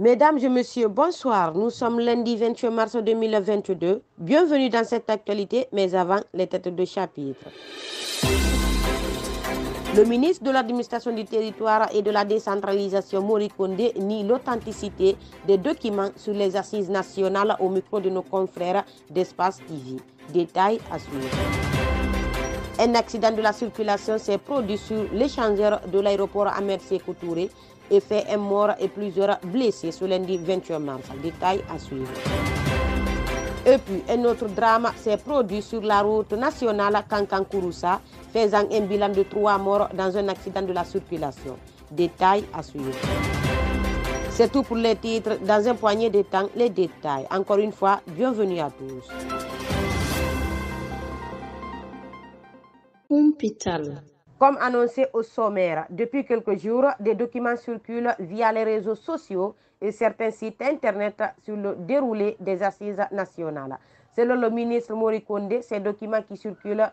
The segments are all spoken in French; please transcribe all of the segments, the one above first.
Mesdames et messieurs, bonsoir. Nous sommes lundi 28 mars 2022. Bienvenue dans cette actualité, mais avant les têtes de chapitre. Le ministre de l'administration du territoire et de la décentralisation, Mori Kondé, nie l'authenticité des documents sur les assises nationales au micro de nos confrères d'Espace TV. Détail à suivre. Un accident de la circulation s'est produit sur l'échangeur de l'aéroport à Sékou Touré et fait un mort et plusieurs blessés ce lundi 21 mars. Détail à suivre. Et puis, un autre drame s'est produit sur la route nationale Kankankurusa, faisant un bilan de trois morts dans un accident de la circulation. Détail à suivre. C'est tout pour les titres. Dans un poignet de temps, les détails. Encore une fois, bienvenue à tous. Hôpital. Comme annoncé au sommaire, depuis quelques jours, des documents circulent via les réseaux sociaux et certains sites Internet sur le déroulé des assises nationales. Selon le ministre Morikonde, ces documents qui circulent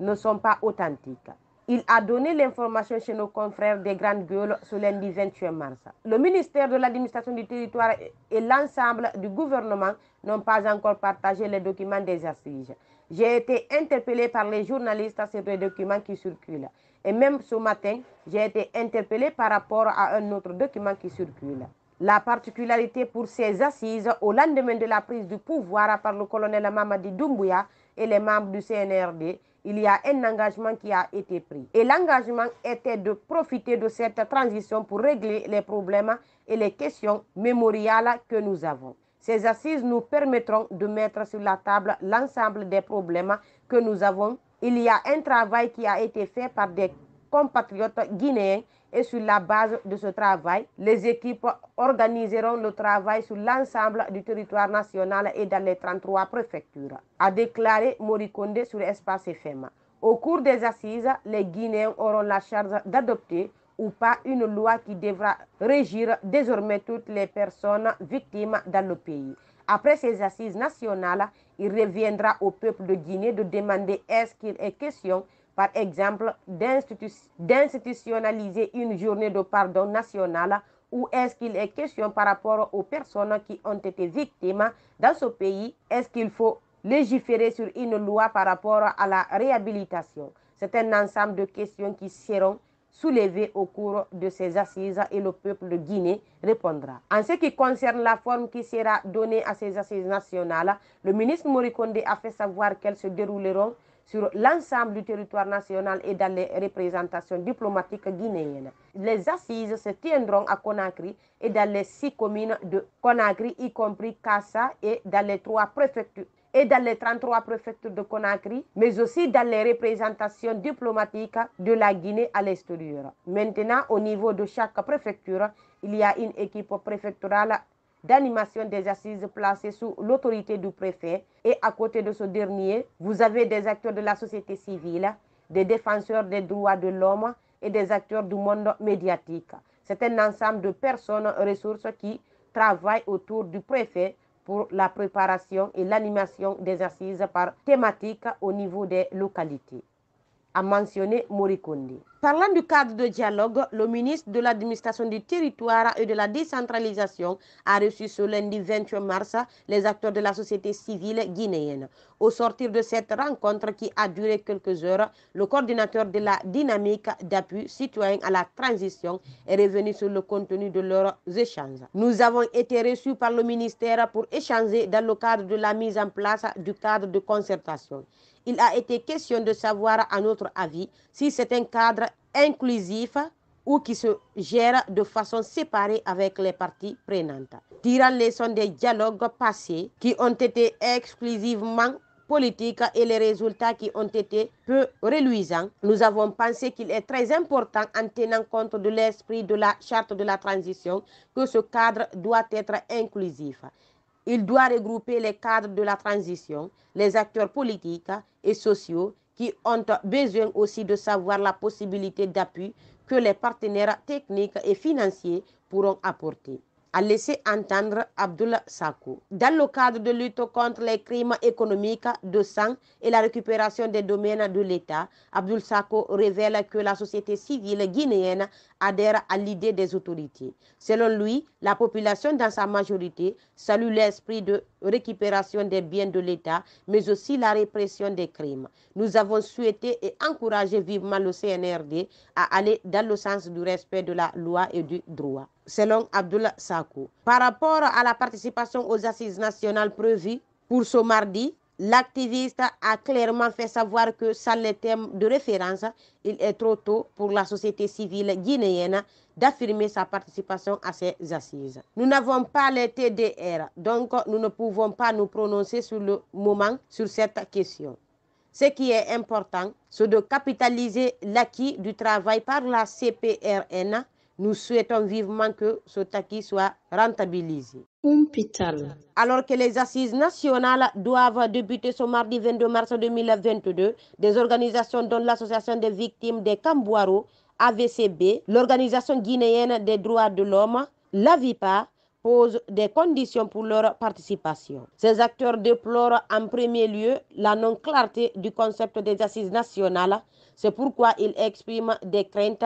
ne sont pas authentiques. Il a donné l'information chez nos confrères des Grandes Gueules ce lundi 28 mars. Le ministère de l'Administration du Territoire et l'ensemble du gouvernement n'ont pas encore partagé les documents des assises. J'ai été interpellée par les journalistes à ces documents qui circulent. Et même ce matin, j'ai été interpellée par rapport à un autre document qui circule. La particularité pour ces assises, au lendemain de la prise du pouvoir par le colonel Mamadi Doumbouya et les membres du CNRD, il y a un engagement qui a été pris. Et l'engagement était de profiter de cette transition pour régler les problèmes et les questions mémoriales que nous avons. Ces assises nous permettront de mettre sur la table l'ensemble des problèmes que nous avons. Il y a un travail qui a été fait par des compatriotes guinéens et sur la base de ce travail, les équipes organiseront le travail sur l'ensemble du territoire national et dans les 33 préfectures, a déclaré Morikonde sur l'espace FM. Au cours des assises, les Guinéens auront la charge d'adopter ou pas une loi qui devra régir désormais toutes les personnes victimes dans le pays. Après ces assises nationales, il reviendra au peuple de Guinée de demander est-ce qu'il est question, par exemple, d'institutionnaliser une journée de pardon nationale ou est-ce qu'il est question par rapport aux personnes qui ont été victimes dans ce pays, est-ce qu'il faut légiférer sur une loi par rapport à la réhabilitation C'est un ensemble de questions qui seront soulevée au cours de ces assises et le peuple de Guinée répondra. En ce qui concerne la forme qui sera donnée à ces assises nationales, le ministre Morikonde a fait savoir qu'elles se dérouleront sur l'ensemble du territoire national et dans les représentations diplomatiques guinéennes. Les assises se tiendront à Conakry et dans les six communes de Conakry, y compris Kassa, et dans les trois préfectures et dans les 33 préfectures de Conakry, mais aussi dans les représentations diplomatiques de la Guinée à l'extérieur. Maintenant, au niveau de chaque préfecture, il y a une équipe préfectorale d'animation des assises placée sous l'autorité du préfet et à côté de ce dernier, vous avez des acteurs de la société civile, des défenseurs des droits de l'homme et des acteurs du monde médiatique. C'est un ensemble de personnes ressources qui travaillent autour du préfet pour la préparation et l'animation des assises par thématique au niveau des localités, a mentionné Morikondi. Parlant du cadre de dialogue, le ministre de l'administration du territoire et de la décentralisation a reçu ce lundi 28 mars les acteurs de la société civile guinéenne. Au sortir de cette rencontre qui a duré quelques heures, le coordinateur de la dynamique d'appui citoyen à la transition est revenu sur le contenu de leurs échanges. Nous avons été reçus par le ministère pour échanger dans le cadre de la mise en place du cadre de concertation. Il a été question de savoir, à notre avis, si c'est un cadre inclusif ou qui se gère de façon séparée avec les parties prenantes. Tirant les leçons des dialogues passés qui ont été exclusivement politiques et les résultats qui ont été peu reluisants, nous avons pensé qu'il est très important, en tenant compte de l'esprit de la charte de la transition, que ce cadre doit être inclusif. Il doit regrouper les cadres de la transition, les acteurs politiques et sociaux qui ont besoin aussi de savoir la possibilité d'appui que les partenaires techniques et financiers pourront apporter a laissé entendre Abdul Sakou. Dans le cadre de lutte contre les crimes économiques de sang et la récupération des domaines de l'État, Abdul Sakou révèle que la société civile guinéenne adhère à l'idée des autorités. Selon lui, la population dans sa majorité salue l'esprit de récupération des biens de l'État, mais aussi la répression des crimes. Nous avons souhaité et encouragé vivement le CNRD à aller dans le sens du respect de la loi et du droit selon Abdullah Sakou. Par rapport à la participation aux assises nationales prévues pour ce mardi, l'activiste a clairement fait savoir que sans les thèmes de référence, il est trop tôt pour la société civile guinéenne d'affirmer sa participation à ces assises. Nous n'avons pas les TDR, donc nous ne pouvons pas nous prononcer sur le moment sur cette question. Ce qui est important, c'est de capitaliser l'acquis du travail par la CPRN nous souhaitons vivement que ce taquis soit rentabilisé. Alors que les assises nationales doivent débuter ce mardi 22 mars 2022, des organisations dont l'Association des victimes des Cambouaro, AVCB, l'Organisation guinéenne des droits de l'homme, la VIPA, posent des conditions pour leur participation. Ces acteurs déplorent en premier lieu la non-clarté du concept des assises nationales. C'est pourquoi ils expriment des craintes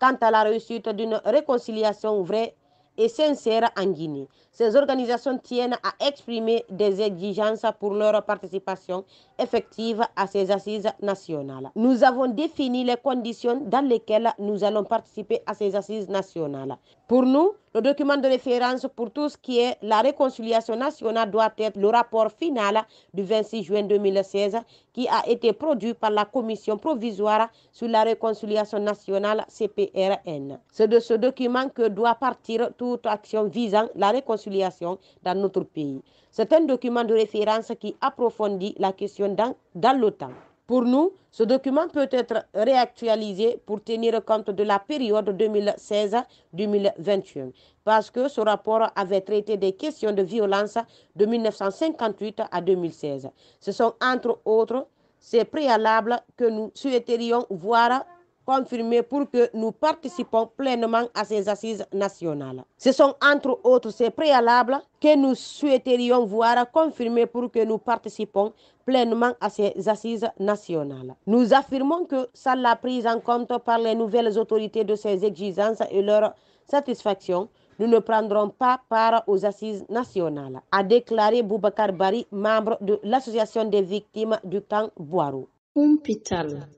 quant à la réussite d'une réconciliation vraie et sincère en Guinée. Ces organisations tiennent à exprimer des exigences pour leur participation effective à ces assises nationales. Nous avons défini les conditions dans lesquelles nous allons participer à ces assises nationales. Pour nous, le document de référence pour tout ce qui est la réconciliation nationale doit être le rapport final du 26 juin 2016 qui a été produit par la Commission provisoire sur la réconciliation nationale CPRN. C'est de ce document que doit partir toute action visant la réconciliation dans notre pays. C'est un document de référence qui approfondit la question dans, dans l'OTAN. Pour nous, ce document peut être réactualisé pour tenir compte de la période 2016-2021, parce que ce rapport avait traité des questions de violence de 1958 à 2016. Ce sont entre autres ces préalables que nous souhaiterions voir confirmé pour que nous participons pleinement à ces assises nationales. Ce sont entre autres ces préalables que nous souhaiterions voir confirmés pour que nous participons pleinement à ces assises nationales. Nous affirmons que sans la prise en compte par les nouvelles autorités de ces exigences et leur satisfaction, nous ne prendrons pas part aux assises nationales, a déclaré Boubacar Bari, membre de l'association des victimes du camp Boiro.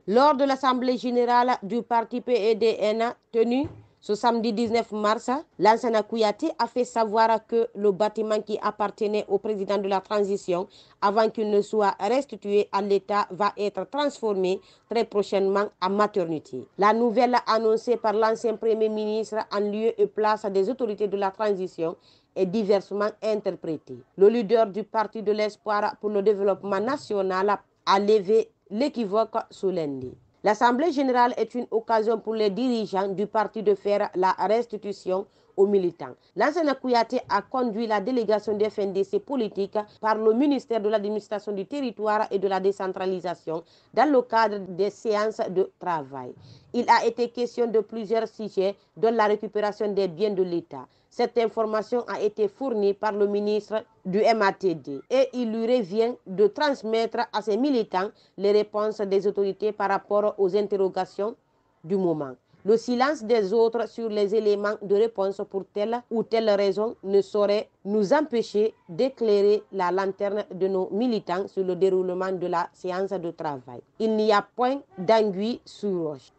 Lors de l'Assemblée générale du parti PEDN tenue ce samedi 19 mars, l'ancien Kouyaté a fait savoir que le bâtiment qui appartenait au président de la transition, avant qu'il ne soit restitué à l'État, va être transformé très prochainement en maternité. La nouvelle annoncée par l'ancien Premier ministre en lieu et place des autorités de la transition est diversement interprétée. Le leader du Parti de l'Espoir pour le développement national a levé l'équivoque lundi. L'Assemblée générale est une occasion pour les dirigeants du parti de faire la restitution aux militants. L'ancien Kouyaté a conduit la délégation des FNDC politiques par le ministère de l'administration du territoire et de la décentralisation dans le cadre des séances de travail. Il a été question de plusieurs sujets, dont la récupération des biens de l'État, cette information a été fournie par le ministre du MATD et il lui revient de transmettre à ses militants les réponses des autorités par rapport aux interrogations du moment. Le silence des autres sur les éléments de réponse pour telle ou telle raison ne saurait nous empêcher d'éclairer la lanterne de nos militants sur le déroulement de la séance de travail. Il n'y a point d'anguille sous roche,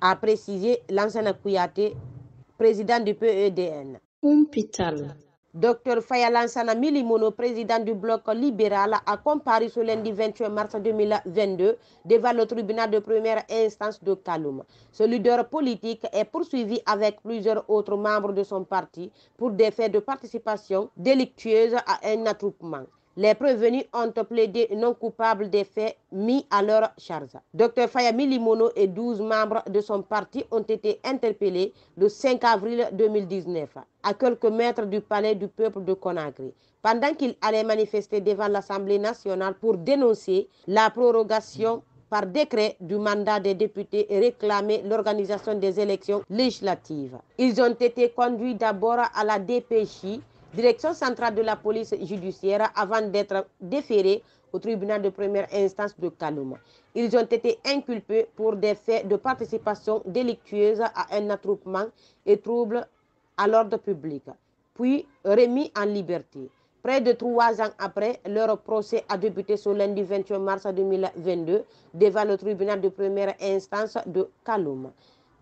a précisé l'ancien Kouyaté, président du PEDN. Docteur Dr Fayalansana Milimono, président du bloc libéral, a comparu ce lundi 28 mars 2022 devant le tribunal de première instance de Kaloum. Ce leader politique est poursuivi avec plusieurs autres membres de son parti pour des faits de participation délictueuse à un attroupement. Les prévenus ont plaidé non coupables des faits mis à leur charge. Dr Fayami Limono et 12 membres de son parti ont été interpellés le 5 avril 2019 à quelques mètres du palais du peuple de Conakry pendant qu'ils allaient manifester devant l'Assemblée nationale pour dénoncer la prorogation par décret du mandat des députés et réclamer l'organisation des élections législatives. Ils ont été conduits d'abord à la DPJ direction centrale de la police judiciaire avant d'être déférés au tribunal de première instance de Kaluma. Ils ont été inculpés pour des faits de participation délictueuse à un attroupement et troubles à l'ordre public, puis remis en liberté. Près de trois ans après, leur procès a débuté ce lundi 21 mars 2022 devant le tribunal de première instance de Kaloum.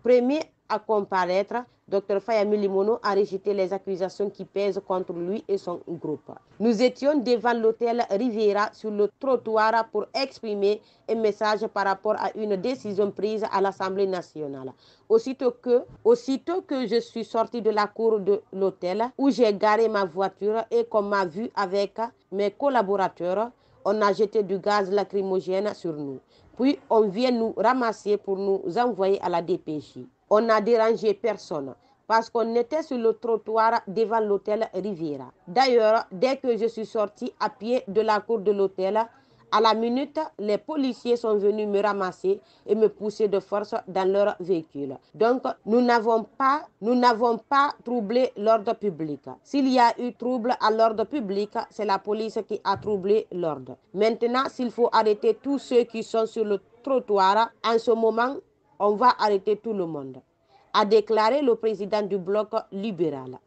Premier à comparaître, Dr Fayami Limono a rejeté les accusations qui pèsent contre lui et son groupe. Nous étions devant l'hôtel Riviera sur le trottoir pour exprimer un message par rapport à une décision prise à l'Assemblée nationale. Aussitôt que, aussitôt que je suis sorti de la cour de l'hôtel où j'ai garé ma voiture et qu'on m'a vu avec mes collaborateurs, on a jeté du gaz lacrymogène sur nous. Puis on vient nous ramasser pour nous envoyer à la DPJ. On n'a dérangé personne parce qu'on était sur le trottoir devant l'hôtel Riviera. D'ailleurs, dès que je suis sortie à pied de la cour de l'hôtel, à la minute, les policiers sont venus me ramasser et me pousser de force dans leur véhicule. Donc, nous n'avons pas, nous n'avons pas troublé l'ordre public. S'il y a eu trouble à l'ordre public, c'est la police qui a troublé l'ordre. Maintenant, s'il faut arrêter tous ceux qui sont sur le trottoir en ce moment, on va arrêter tout le monde, a déclaré le président du bloc libéral.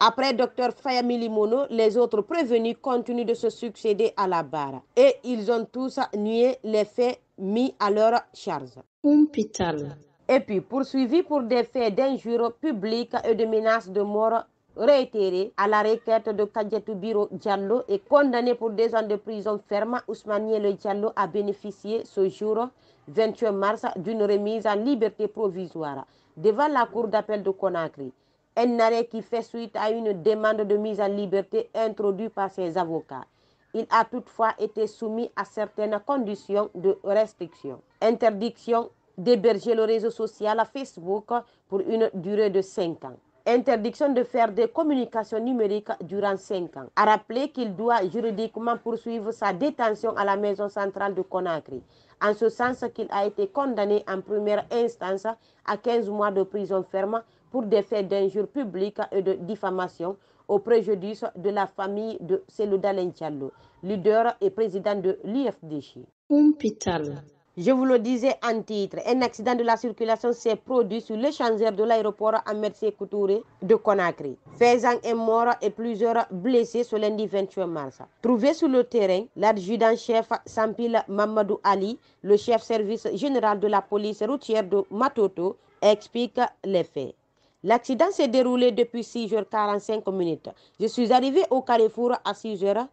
Après Dr Fayami Limono, les autres prévenus continuent de se succéder à la barre et ils ont tous nié les faits mis à leur charge. Et puis poursuivis pour des faits d'injures publiques et de menaces de mort réitéré à la requête de Kadjetou Biro Diallo et condamné pour deux ans de prison ferme, Ousmanie Le Diallo a bénéficié ce jour 28 mars d'une remise en liberté provisoire devant la cour d'appel de Conakry. Un arrêt qui fait suite à une demande de mise en liberté introduite par ses avocats. Il a toutefois été soumis à certaines conditions de restriction. Interdiction d'héberger le réseau social Facebook pour une durée de cinq ans interdiction de faire des communications numériques durant cinq ans. A rappelé qu'il doit juridiquement poursuivre sa détention à la maison centrale de Conakry, en ce sens qu'il a été condamné en première instance à 15 mois de prison ferme pour des faits d'injures publiques et de diffamation au préjudice de la famille de Selouda Lenciallo, leader et président de l'IFDC. Je vous le disais en titre, un accident de la circulation s'est produit sur l'échangeur de l'aéroport Ahmed Coutouré de Conakry, faisant un mort et plusieurs blessés ce lundi 28 mars. Trouvé sur le terrain, l'adjudant-chef Sampil Mamadou Ali, le chef service général de la police routière de Matoto, explique les faits. L'accident s'est déroulé depuis 6h45 minutes. Je suis arrivé au carrefour à 6h.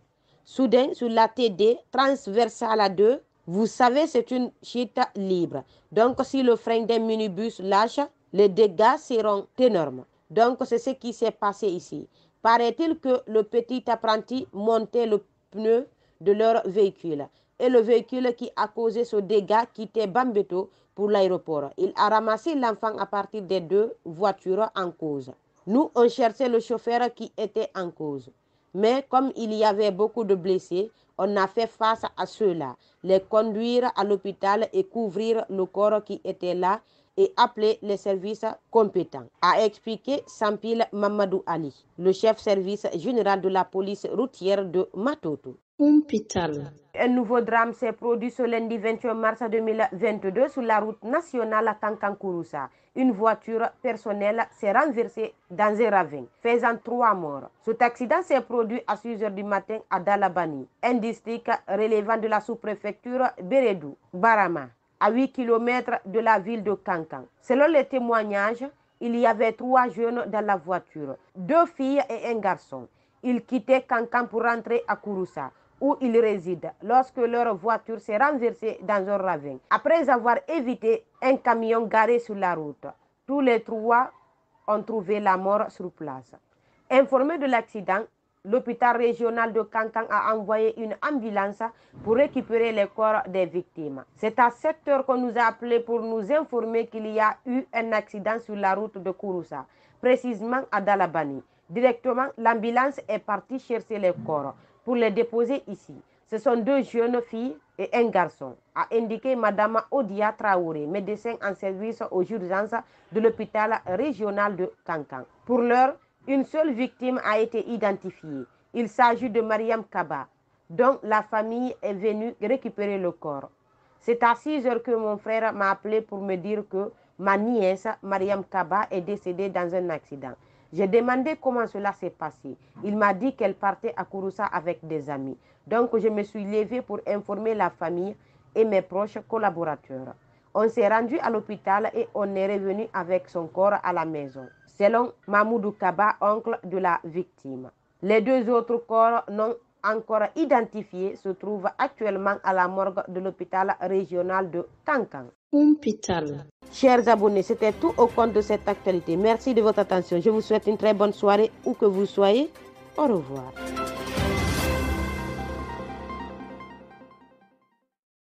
Soudain, sur la TD transversale à 2, vous savez, c'est une chute libre. Donc, si le frein d'un minibus lâche, les dégâts seront énormes. Donc, c'est ce qui s'est passé ici. Paraît-il que le petit apprenti montait le pneu de leur véhicule et le véhicule qui a causé ce dégât quittait Bambeto pour l'aéroport. Il a ramassé l'enfant à partir des deux voitures en cause. Nous, on cherchait le chauffeur qui était en cause. Mais comme il y avait beaucoup de blessés, on a fait face à ceux-là, les conduire à l'hôpital et couvrir le corps qui était là et appeler les services compétents, a expliqué Sampil Mamadou Ali, le chef service général de la police routière de Matoto. Un nouveau drame s'est produit ce lundi 21 mars 2022 sur la route nationale à Tankankourousa. Une voiture personnelle s'est renversée dans un ravin, faisant trois morts. Cet accident s'est produit à 6 heures du matin à Dalabani, un district relevant de la sous-préfecture Beredou, Barama à 8 km de la ville de Cancan. Selon les témoignages, il y avait trois jeunes dans la voiture, deux filles et un garçon. Ils quittaient Cancan pour rentrer à Kouroussa, où ils résident, lorsque leur voiture s'est renversée dans un ravin, après avoir évité un camion garé sur la route. Tous les trois ont trouvé la mort sur place. Informés de l'accident, l'hôpital régional de Cancan a envoyé une ambulance pour récupérer les corps des victimes. C'est à 7 heures qu'on nous a appelé pour nous informer qu'il y a eu un accident sur la route de Kouroussa, précisément à Dalabani. Directement, l'ambulance est partie chercher les corps pour les déposer ici. Ce sont deux jeunes filles et un garçon, a indiqué Madame Odia Traoré, médecin en service aux urgences de l'hôpital régional de Cancan. Pour l'heure, une seule victime a été identifiée. Il s'agit de Mariam Kaba, dont la famille est venue récupérer le corps. C'est à 6 heures que mon frère m'a appelé pour me dire que ma nièce, Mariam Kaba, est décédée dans un accident. J'ai demandé comment cela s'est passé. Il m'a dit qu'elle partait à Kouroussa avec des amis. Donc je me suis levée pour informer la famille et mes proches collaborateurs. On s'est rendu à l'hôpital et on est revenu avec son corps à la maison selon Mamoudou Kaba, oncle de la victime. Les deux autres corps non encore identifiés se trouvent actuellement à la morgue de l'hôpital régional de Cancan. Hôpital. Chers abonnés, c'était tout au compte de cette actualité. Merci de votre attention. Je vous souhaite une très bonne soirée où que vous soyez. Au revoir.